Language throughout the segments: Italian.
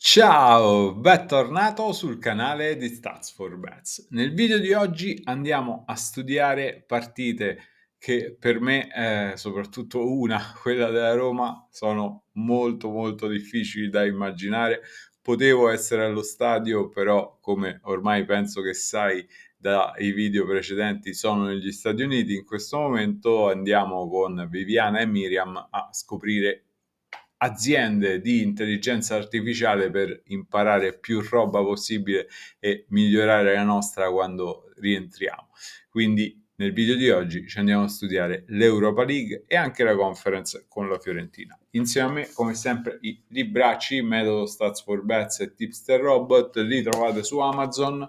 Ciao, bentornato sul canale di Stats for Bets. Nel video di oggi andiamo a studiare partite che per me, eh, soprattutto una, quella della Roma, sono molto molto difficili da immaginare. Potevo essere allo stadio, però come ormai penso che sai dai video precedenti, sono negli Stati Uniti in questo momento. Andiamo con Viviana e Miriam a scoprire aziende di intelligenza artificiale per imparare più roba possibile e migliorare la nostra quando rientriamo. Quindi nel video di oggi ci andiamo a studiare l'Europa League e anche la conference con la Fiorentina. Insieme a me, come sempre, i libracci, metodo Stats for Bets e Tipster Robot, li trovate su Amazon.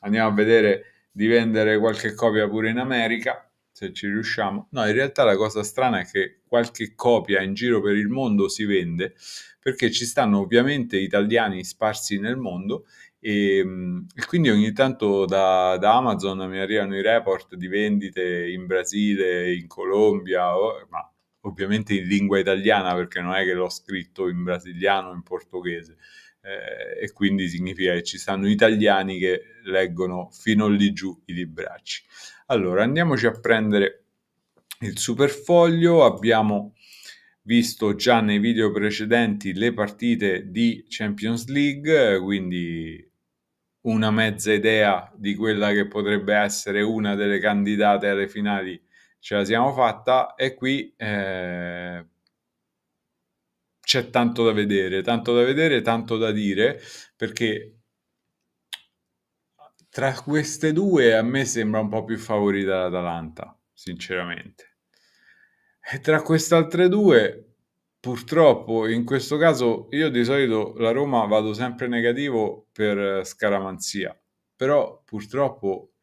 Andiamo a vedere di vendere qualche copia pure in America se ci riusciamo. No, in realtà la cosa strana è che qualche copia in giro per il mondo si vende perché ci stanno ovviamente italiani sparsi nel mondo e, mm, e quindi ogni tanto da, da, Amazon mi arrivano i report di vendite in Brasile, in Colombia, ma ovviamente in lingua italiana perché non è che l'ho scritto in brasiliano o in portoghese. Eh, e quindi significa che ci stanno italiani che leggono fino lì giù i libracci. Allora, andiamoci a prendere il superfoglio, abbiamo visto già nei video precedenti le partite di Champions League, quindi una mezza idea di quella che potrebbe essere una delle candidate alle finali ce la siamo fatta e qui eh, c'è tanto da vedere, tanto da vedere, tanto da dire perché tra queste due a me sembra un po' più favorita l'Atalanta, sinceramente. E tra queste altre due, purtroppo, in questo caso io di solito la Roma vado sempre negativo per eh, scaramanzia, però purtroppo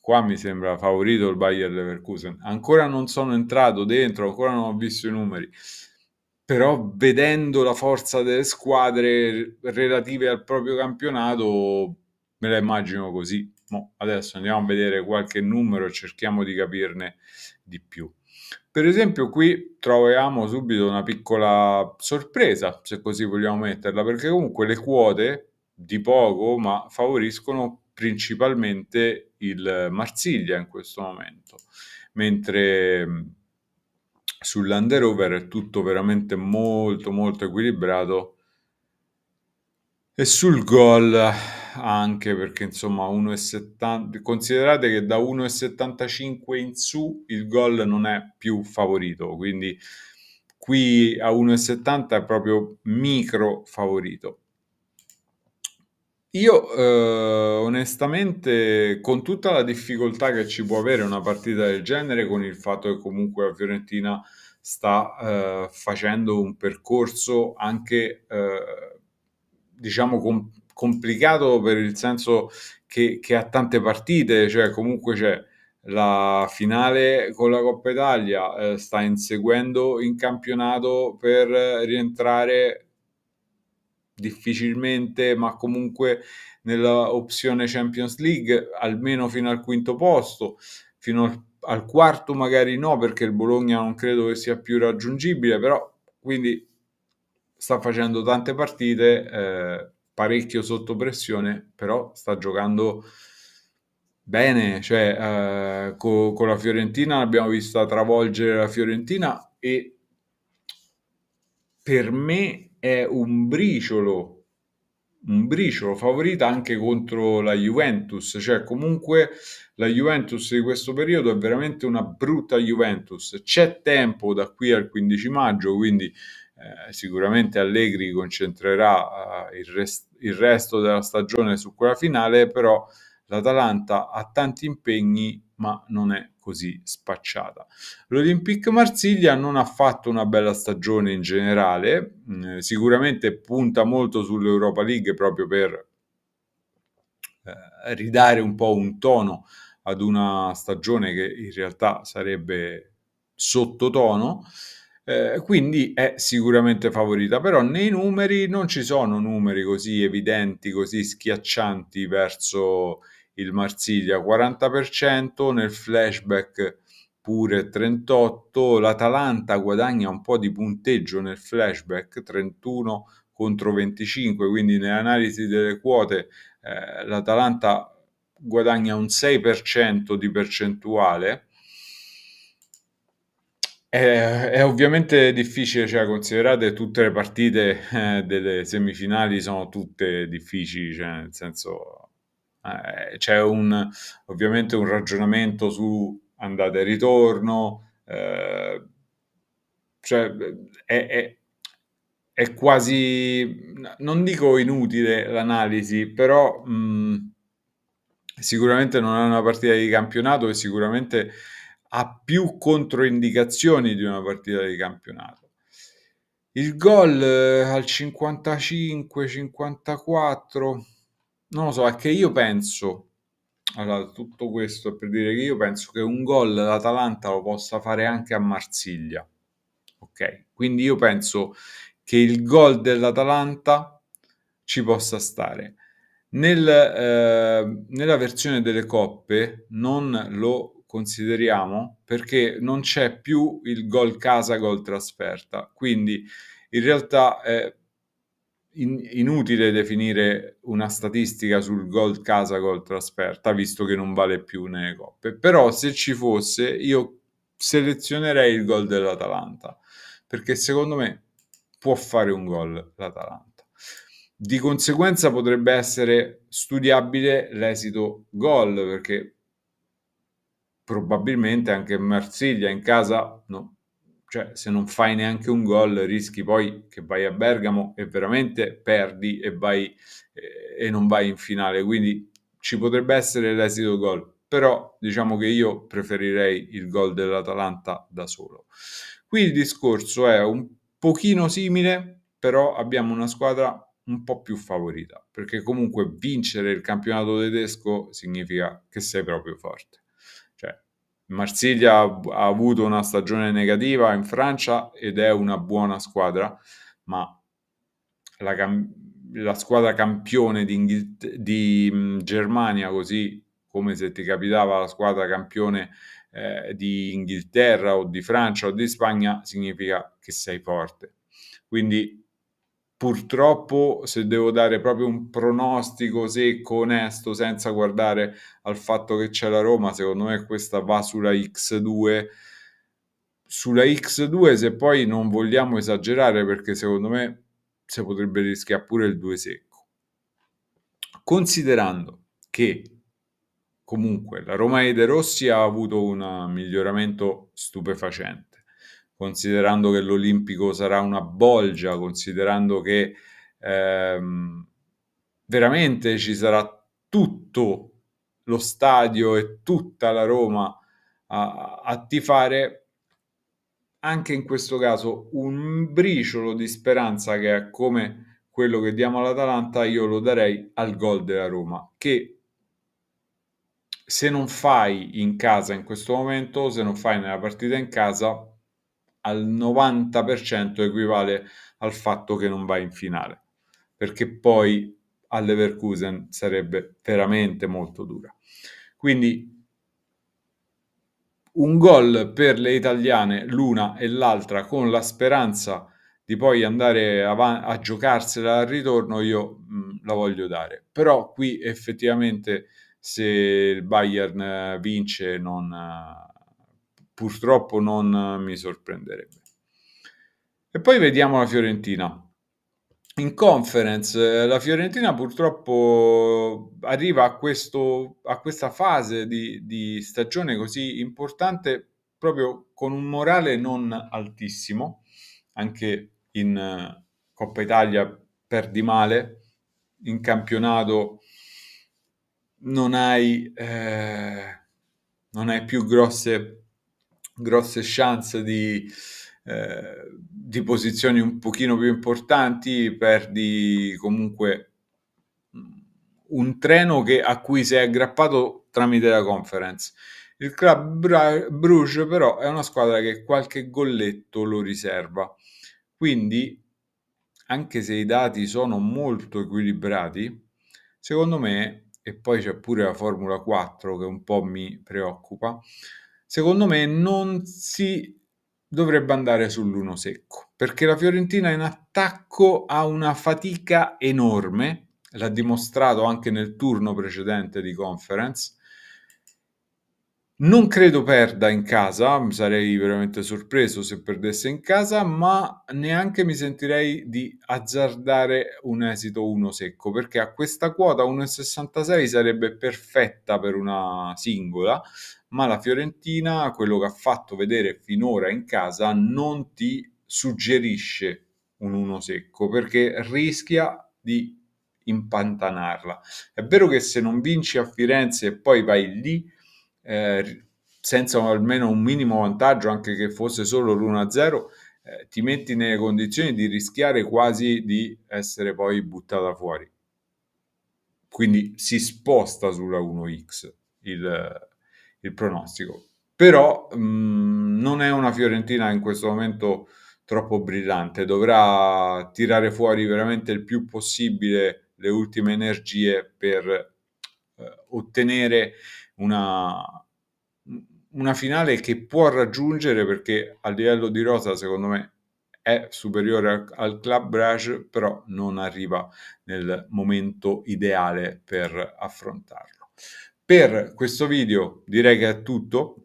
qua mi sembra favorito il Bayer Leverkusen. Ancora non sono entrato dentro, ancora non ho visto i numeri, però vedendo la forza delle squadre relative al proprio campionato me la immagino così. Mo adesso andiamo a vedere qualche numero e cerchiamo di capirne di più. Per esempio qui troviamo subito una piccola sorpresa, se così vogliamo metterla, perché comunque le quote di poco, ma favoriscono principalmente il Marsiglia in questo momento, mentre sull'underover è tutto veramente molto molto equilibrato e sul gol anche perché insomma 1,70 considerate che da 1,75 in su il gol non è più favorito, quindi qui a 1,70 è proprio micro favorito. Io eh, onestamente, con tutta la difficoltà che ci può avere una partita del genere, con il fatto che comunque la Fiorentina sta eh, facendo un percorso anche, eh, diciamo, com- complicato per il senso che, che ha tante partite, cioè comunque c'è la finale con la Coppa Italia, eh, sta inseguendo in campionato per rientrare difficilmente, ma comunque nella opzione Champions League, almeno fino al quinto posto, fino al, al quarto magari no, perché il Bologna non credo che sia più raggiungibile, però quindi sta facendo tante partite. Eh, parecchio sotto pressione, però sta giocando bene, cioè eh, co- con la Fiorentina l'abbiamo vista travolgere la Fiorentina e per me è un briciolo, un briciolo favorita anche contro la Juventus, cioè comunque la Juventus di questo periodo è veramente una brutta Juventus, c'è tempo da qui al 15 maggio, quindi eh, sicuramente Allegri concentrerà eh, il, rest- il, resto della stagione su quella finale, però l'Atalanta ha tanti impegni ma non è così spacciata. L'Olympique Marsiglia non ha fatto una bella stagione in generale, eh, sicuramente punta molto sull'Europa League proprio per eh, ridare un po' un tono ad una stagione che in realtà sarebbe sottotono. Eh, eh, quindi è sicuramente favorita, però nei numeri non ci sono numeri così evidenti, così schiaccianti verso il Marsiglia, 40% nel flashback pure 38, l'Atalanta guadagna un po' di punteggio nel flashback 31 contro 25, quindi nell'analisi delle quote eh, l'Atalanta guadagna un 6% di percentuale è, è ovviamente difficile, cioè, considerate tutte le partite eh, delle semifinali sono tutte difficili, cioè, nel senso eh, c'è un, ovviamente un ragionamento su andata e ritorno, eh, cioè, è, è, è, quasi, non dico inutile l'analisi, però mh, mm, sicuramente non è una partita di campionato e sicuramente ha più controindicazioni di una partita di campionato. Il gol eh, al 55-54, non lo so, è che io penso, allora tutto questo per dire che io penso che un gol l'Atalanta lo possa fare anche a Marsiglia. Ok, quindi io penso che il gol dell'Atalanta ci possa stare. Nel, eh, nella versione delle coppe non lo consideriamo perché non c'è più il gol casa, gol trasferta. Quindi in realtà è in- inutile definire una statistica sul gol casa, gol trasferta, visto che non vale più nelle coppe. Però se ci fosse, io selezionerei il gol dell'Atalanta, perché secondo me può fare un gol l'Atalanta. Di conseguenza potrebbe essere studiabile l'esito gol, perché probabilmente anche Marsiglia in casa, no. cioè se non fai neanche un gol rischi poi che vai a Bergamo e veramente perdi e, vai, eh, e non vai in finale, quindi ci potrebbe essere l'esito gol, però diciamo che io preferirei il gol dell'Atalanta da solo. Qui il discorso è un pochino simile, però abbiamo una squadra un po' più favorita, perché comunque vincere il campionato tedesco significa che sei proprio forte. Marsiglia ha avuto una stagione negativa in Francia ed è una buona squadra, ma la, cam- la squadra campione di, Inghil- mm, di Germania, così come se ti capitava la squadra campione eh, di Inghilterra o di Francia o di Spagna, significa che sei forte. Quindi purtroppo, se devo dare proprio un pronostico secco, onesto, senza guardare al fatto che c'è la Roma, secondo me questa va sulla X2. Sulla X2, se poi non vogliamo esagerare, perché secondo me si potrebbe rischiare pure il 2 secco. Considerando che comunque la Roma e De Rossi ha avuto un miglioramento stupefacente considerando che l'Olimpico sarà una bolgia, considerando che ehm, veramente ci sarà tutto lo stadio e tutta la Roma a, a tifare, anche in questo caso un briciolo di speranza che è come quello che diamo all'Atalanta, io lo darei al gol della Roma, che se non fai in casa in questo momento, se non fai nella partita in casa, al 90% equivale al fatto che non va in finale, perché poi all'Everkusen sarebbe veramente molto dura. Quindi un gol per le italiane l'una e l'altra con la speranza di poi andare av- a giocarsela al ritorno io mh, mm, la voglio dare però qui effettivamente se il Bayern vince non, purtroppo non eh, mi sorprenderebbe. E poi vediamo la Fiorentina. In conference eh, la Fiorentina purtroppo arriva a, questo, a questa fase di, di stagione così importante proprio con un morale non altissimo, anche in eh, Coppa Italia perdi male, in campionato non hai, eh, non hai più grosse grosse chance di, eh, di posizioni un pochino più importanti, perdi comunque mm, un treno che, a cui sei aggrappato tramite la conference. Il club Bra- Bruges però è una squadra che qualche golletto lo riserva, quindi anche se i dati sono molto equilibrati, secondo me, e poi c'è pure la Formula 4 che un po' mi preoccupa, secondo me non si dovrebbe andare sull'uno secco, perché la Fiorentina in attacco ha una fatica enorme, l'ha dimostrato anche nel turno precedente di conference, non credo perda in casa, sarei veramente sorpreso se perdesse in casa, ma neanche mi sentirei di azzardare un esito 1 secco, perché a questa quota 1,66 sarebbe perfetta per una singola, ma la Fiorentina, quello che ha fatto vedere finora in casa, non ti suggerisce un 1 secco, perché rischia di impantanarla. È vero che se non vinci a Firenze e poi vai lì, eh, senza almeno un minimo vantaggio, anche che fosse solo l'1-0, eh, ti metti nelle condizioni di rischiare quasi di essere poi buttata fuori. Quindi si sposta sulla 1x il, il pronostico. Però mh, mm, non è una Fiorentina in questo momento troppo brillante, dovrà tirare fuori veramente il più possibile le ultime energie per eh, ottenere una, una, finale che può raggiungere perché a livello di rosa secondo me è superiore al, al Club Brage però non arriva nel momento ideale per affrontarlo per questo video direi che è tutto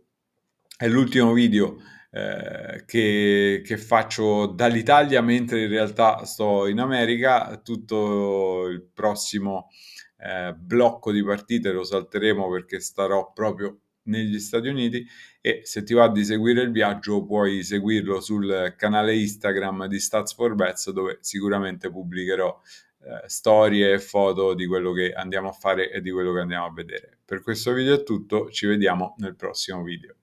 è l'ultimo video eh, che, che, faccio dall'Italia mentre in realtà sto in America tutto il prossimo eh, blocco di partite lo salteremo perché starò proprio negli Stati Uniti e se ti va di seguire il viaggio puoi seguirlo sul canale Instagram di Stats for Bets dove sicuramente pubblicherò eh, storie e foto di quello che andiamo a fare e di quello che andiamo a vedere. Per questo video è tutto, ci vediamo nel prossimo video.